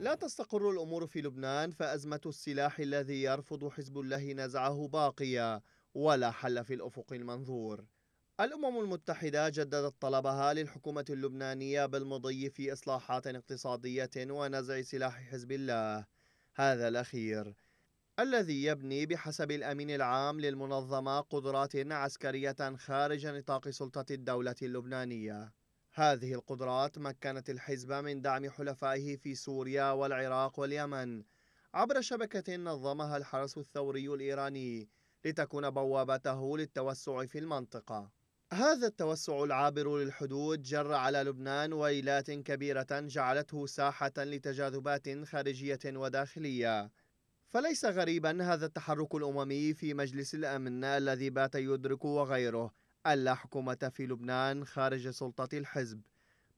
لا تستقر الأمور في لبنان فأزمة السلاح الذي يرفض حزب الله نزعه باقية ولا حل في الأفق المنظور الأمم المتحدة جددت طلبها للحكومة اللبنانية بالمضي في إصلاحات اقتصادية ونزع سلاح حزب الله هذا الأخير الذي يبني بحسب الأمين العام للمنظمة قدرات عسكرية خارج نطاق سلطة الدولة اللبنانية هذه القدرات مكنت الحزب من دعم حلفائه في سوريا والعراق واليمن عبر شبكة نظمها الحرس الثوري الإيراني لتكون بوابته للتوسع في المنطقة هذا التوسع العابر للحدود جر على لبنان ويلات كبيرة جعلته ساحة لتجاذبات خارجية وداخلية فليس غريبا هذا التحرك الأممي في مجلس الأمن الذي بات يدرك وغيره ألا حكومة في لبنان خارج سلطة الحزب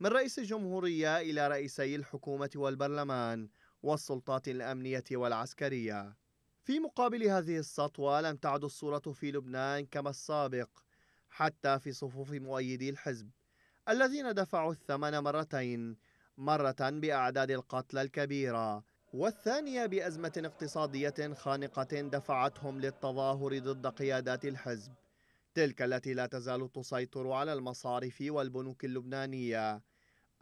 من رئيس الجمهورية إلى رئيسي الحكومة والبرلمان والسلطات الأمنية والعسكرية في مقابل هذه السطوة لم تعد الصورة في لبنان كما السابق حتى في صفوف مؤيدي الحزب الذين دفعوا الثمن مرتين مرة بأعداد القتلى الكبيرة والثانية بأزمة اقتصادية خانقة دفعتهم للتظاهر ضد قيادات الحزب تلك التي لا تزال تسيطر على المصارف والبنوك اللبنانية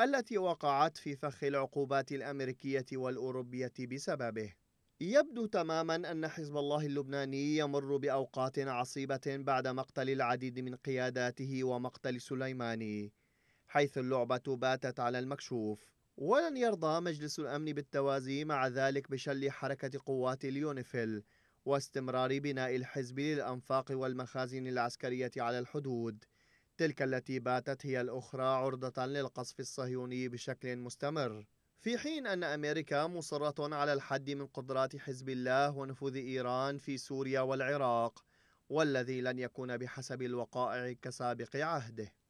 التي وقعت في فخ العقوبات الأمريكية والأوروبية بسببه يبدو تماما أن حزب الله اللبناني يمر بأوقات عصيبة بعد مقتل العديد من قياداته ومقتل سليماني حيث اللعبة باتت على المكشوف ولن يرضى مجلس الأمن بالتوازي مع ذلك بشل حركة قوات اليونيفيل واستمرار بناء الحزب للأنفاق والمخازن العسكرية على الحدود تلك التي باتت هي الأخرى عرضة للقصف الصهيوني بشكل مستمر في حين أن أمريكا مصرة على الحد من قدرات حزب الله ونفوذ إيران في سوريا والعراق والذي لن يكون بحسب الوقائع كسابق عهده